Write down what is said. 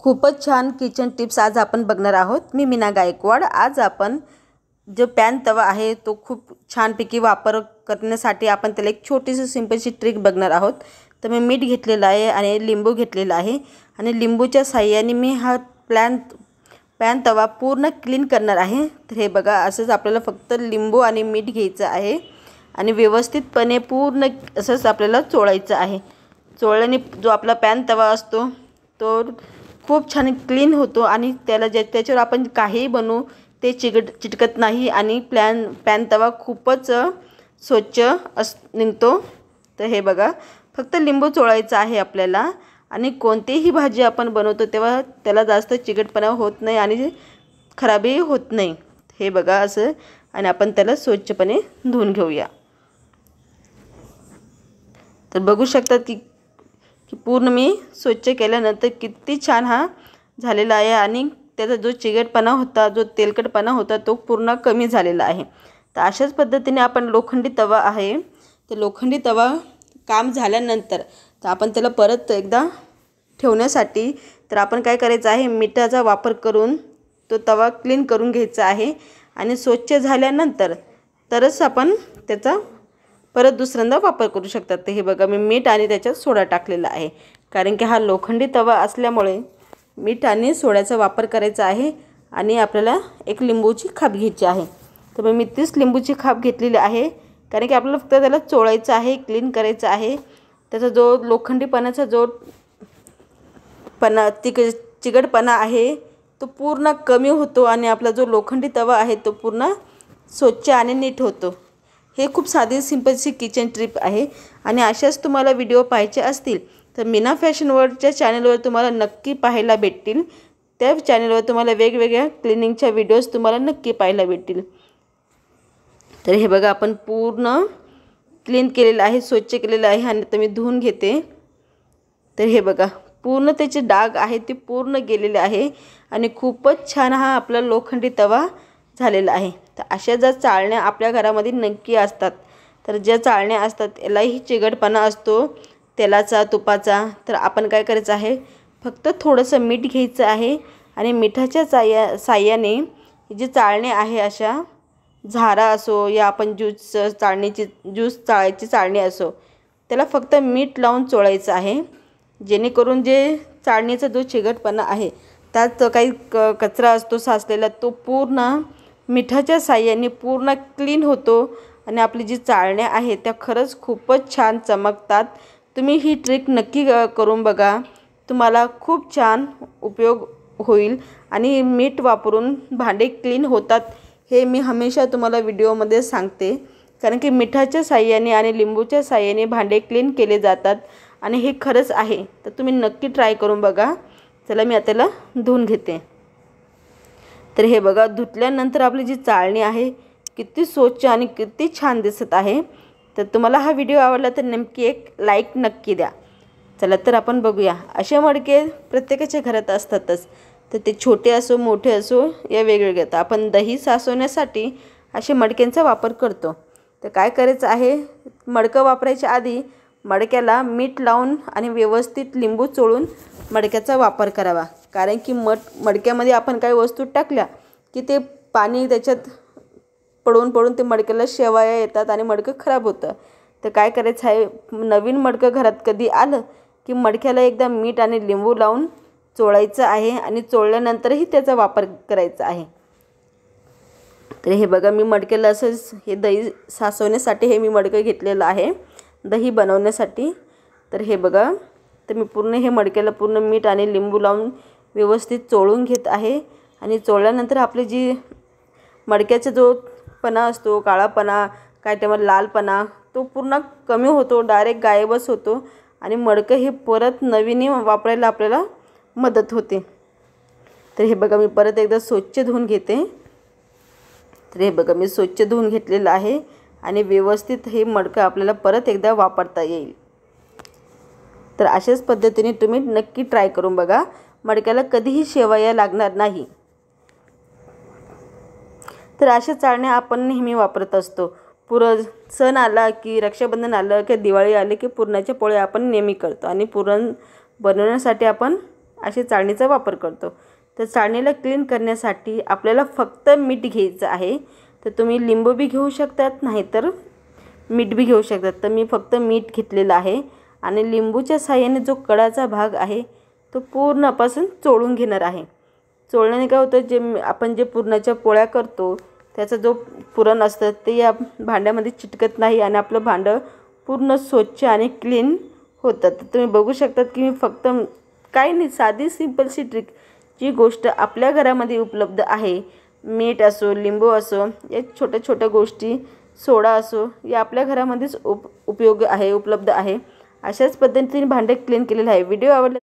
खूपच छान kitchen tips आज आपण बघणार आहोत मी मीना गायकवाड आज आपण जो पॅन तवा आहे तो खूप छानपैकी वापर करण्यासाठी आपण त्याला एक छोटीशी सिम्पलशी ट्रिक बघणार आहोत तर मी मीठ घेतलेलं आहे आणि लिंबू घेतलेला आहे आणि लिंबूच्या साह्याने मी हा प्लॅन पॅन तवा पूर्ण क्लीन करणार आहे तर हे बघा असंच आपल्याला फक्त लिंबू आणि मीठ घ्यायचं आहे आणि व्यवस्थितपणे पूर्ण असंच आपल्याला चोळायचं आहे चोळल्याने जो आपला पॅन तवा असतो तो खूप छान क्लीन होतो आणि त्याला ज्या त्याच्यावर आपण काहीही बनवू ते चिकट चिटकत नाही आणि प्लॅन पॅन तवा खूपच स्वच्छ अस निघतो तर हे बघा फक्त लिंबू चोळायचं आहे आपल्याला आणि कोणतीही भाजी आपण बनवतो तेव्हा त्याला जास्त चिकटपणा होत नाही आणि खराबी होत नाही हे बघा असं आणि आपण त्याला स्वच्छपणे धुवून घेऊया तर बघू शकतात की की पूर्ण मी स्वच्छ केल्यानंतर किती छान हा झालेला आहे आणि त्याचा जो चिगटपणा होता जो तेलकटपणा होता तो पूर्ण कमी झालेला आहे तर अशाच पद्धतीने आपण लोखंडी तवा आहे तर लोखंडी तवा काम झाल्यानंतर तर आपण त्याला परत एकदा ठेवण्यासाठी तर आपण काय करायचं आहे मिठाचा वापर करून तो तवा क्लीन करून घ्यायचा आहे आणि स्वच्छ झाल्यानंतर तरच आपण त्याचा परत दुसऱ्यांदा वापर करू शकतात तर हे बघा मी मीठ आणि त्याच्यात सोडा टाकलेला आहे कारण की हा लोखंडी तवा असल्यामुळे मीठ आणि सोड्याचा वापर करायचा आहे आणि आपल्याला एक लिंबूची खाप घ्यायची आहे तर मग मी तीच लिंबूची खाप घेतलेली आहे कारण की आपल्याला फक्त त्याला चोळायचं आहे क्लीन करायचं आहे त्याचा जो लोखंडीपणाचा जो पणा तिक चिकटपणा आहे तो पूर्ण कमी होतो आणि आपला जो लोखंडी तवा आहे तो पूर्ण स्वच्छ आणि नीट होतो हे खूप साधी सिंपलची किचन ट्रिप आहे आणि अशाच तुम्हाला व्हिडिओ पाहायचे असतील तर मीना फॅशन वर्ल्डच्या चॅनलवर तुम्हाला नक्की पाहायला भेटतील त्या चॅनलवर तुम्हाला वेगवेगळ्या क्लिनिंगच्या व्हिडिओज तुम्हाला नक्की पाहायला भेटतील तर हे बघा आपण पूर्ण क्लीन केलेलं आहे स्वच्छ केलेलं आहे आणि आता मी धुवून घेते तर हे बघा पूर्ण त्याचे डाग आहे ते पूर्ण गेलेले आहे आणि खूपच छान हा आपला लोखंडी तवा झालेला आहे तर अशा ज्या चाळण्या आपल्या घरामध्ये नक्की असतात तर ज्या चाळण्या असतात त्यालाही चिगटपणा असतो तेलाचा तुपाचा तर आपण काय करायचं आहे फक्त थोडंसं मीठ घ्यायचं आहे आणि मिठाच्या साया साह्याने जे चाळणे आहे अशा झारा असो या आपण ज्यूस चाळणीची ज्यूस चाळायची चाळणी असो त्याला फक्त मीठ लावून चोळायचं आहे जेणेकरून जे चाळणीचा जो चिगटपणा आहे त्यात काही क कचरा असतो साचलेला तो पूर्ण मिठाच्या साह्याने पूर्ण क्लीन होतो आणि आपली जी चाळण्या आहे त्या खरंच खूपच छान चमकतात तुम्ही ही ट्रिक नक्की करून बघा तुम्हाला खूप छान उपयोग होईल आणि मीठ वापरून भांडे क्लीन होतात हे मी हमेशा तुम्हाला व्हिडिओमध्ये सांगते कारण की मिठाच्या साह्याने आणि लिंबूच्या साह्याने भांडे क्लीन केले जातात आणि हे खरंच आहे तर तुम्ही नक्की ट्राय करून बघा चला मी आता धुवून घेते तर हे बघा धुतल्यानंतर आपली जी चाळणी आहे किती स्वच्छ आणि किती छान दिसत आहे तर तुम्हाला हा व्हिडिओ आवडला तर नेमकी एक लाईक नक्की द्या चला तर आपण बघूया असे मडके प्रत्येकाच्या घरात असतातच तर ते छोटे असो मोठे असो या वेगवेगळे तर आपण दही सासवण्यासाठी असे मडक्यांचा वापर करतो तर काय करायचं आहे मडकं वापरायच्या आधी मडक्याला मीठ लावून आणि व्यवस्थित लिंबू चोळून मडक्याचा वापर करावा कारण की मट मडक्यामध्ये आपण काही वस्तू टाकल्या की ते पाणी त्याच्यात पडून पडून ते मडक्याला शेवाया येतात आणि मडकं खराब होतं तर काय करायचं आहे नवीन मडकं घरात कधी आलं की मडक्याला एकदा मीठ आणि लिंबू लावून चोळायचं आहे आणि चोळल्यानंतरही त्याचा वापर करायचा आहे तर हे बघा मी मडक्याला असंच हे दही सासवण्यासाठी हे मी मडकं घेतलेलं आहे दही बनवण्यासाठी तर हे बघा तर मी पूर्ण हे मडक्याला पूर्ण मीठ आणि लिंबू लावून व्यवस्थित चोळून घेत आहे आणि चोळल्यानंतर आपली जी मडक्याचा जो पणा असतो काळापणा काय त्यामध्ये लालपणा तो पूर्ण कमी होतो डायरेक्ट गायबच होतो आणि मडकं हे परत नवीन वापरायला आपल्याला मदत होते तर हे बघा मी परत एकदा स्वच्छ धुवून घेते तर हे बघा मी स्वच्छ धुवून घेतलेलं आहे आणि व्यवस्थित हे मडकं आपल्याला परत एकदा वापरता येईल तर अशाच पद्धतीने तुम्ही नक्की ट्राय करून बघा मडक्याला कधीही शेवाया लागणार नाही तर अशा चाळण्या आपण नेहमी वापरत असतो पुर सण आला की रक्षाबंधन आलं की दिवाळी आले की पुरणाचे पोळे आपण नेहमी करतो आणि पुरण बनवण्यासाठी आपण असे चाळणीचा वापर करतो तर चाळणीला क्लीन करण्यासाठी आपल्याला फक्त मीठ घ्यायचं आहे तर तुम्ही लिंबू बी घेऊ शकतात नाहीतर मीठ बी घेऊ शकतात तर मी फक्त मीठ घेतलेलं आहे आणि लिंबूच्या साह्याने जो कडाचा भाग आहे तो पूर्ण चोळून घेणार आहे चोळण्याने काय होतं जे आपण जे पुरणाच्या पोळ्या करतो त्याचा जो पुरण असतं ते या भांड्यामध्ये चिटकत नाही आणि आपलं भांडं पूर्ण स्वच्छ आणि क्लीन होतं तर तुम्ही बघू शकतात की मी फक्त काही नाही साधी सी ट्रिक जी गोष्ट आपल्या घरामध्ये उपलब्ध आहे मीठ असो लिंबू असो या छोट्या छोट्या गोष्टी सोडा असो या आपल्या घरामध्येच उप उपयोग आहे उपलब्ध आहे अशाच पद्धतीने भांडे क्लीन केलेलं आहे व्हिडिओ आवडला